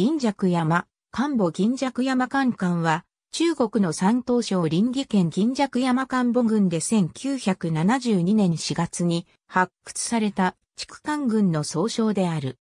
銀尺山、漢母銀尺山管管は、中国の山東省林義県銀尺山漢母群で1972年4月に発掘された畜管群の総称である。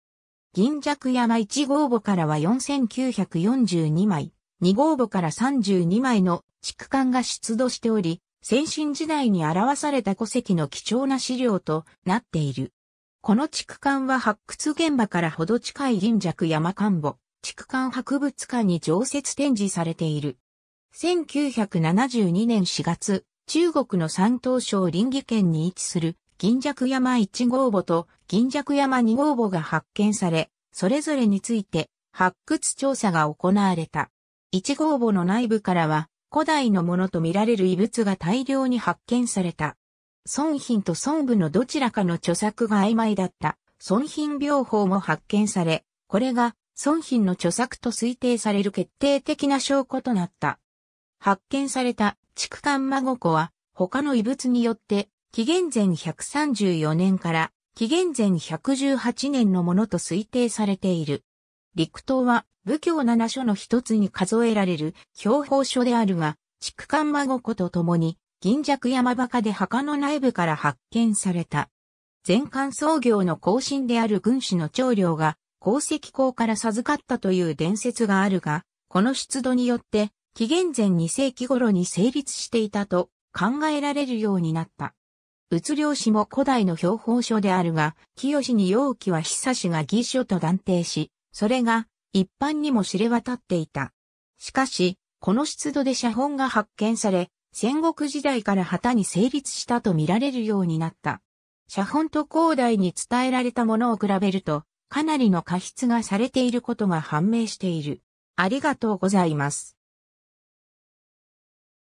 銀尺山1号墓からは4942枚、2号墓から32枚の畜管が出土しており、先進時代に表された古籍の貴重な資料となっている。この畜管は発掘現場からほど近い銀尺山漢母。区館博物館に常設展示されている。1972年4月、中国の山東省林義県に位置する銀尺山1号墓と銀尺山2号墓が発見され、それぞれについて発掘調査が行われた。1号墓の内部からは古代のものとみられる遺物が大量に発見された。孫品と孫部のどちらかの著作が曖昧だった。孫品病法も発見され、これが孫品の著作と推定される決定的な証拠となった。発見された畜漢孫子は他の遺物によって紀元前134年から紀元前118年のものと推定されている。陸島は武教七書の一つに数えられる標本書であるが、畜漢孫子と共に銀尺山墓で墓の内部から発見された。全館創業の後進である軍師の長領が鉱石港から授かったという伝説があるが、この出土によって、紀元前2世紀頃に成立していたと考えられるようになった。うつ量も古代の標本書であるが、清に容器は久しが義書と断定し、それが一般にも知れ渡っていた。しかし、この出土で写本が発見され、戦国時代から旗に成立したと見られるようになった。写本と広大に伝えられたものを比べると、かなりの過失がされていることが判明している。ありがとうございます。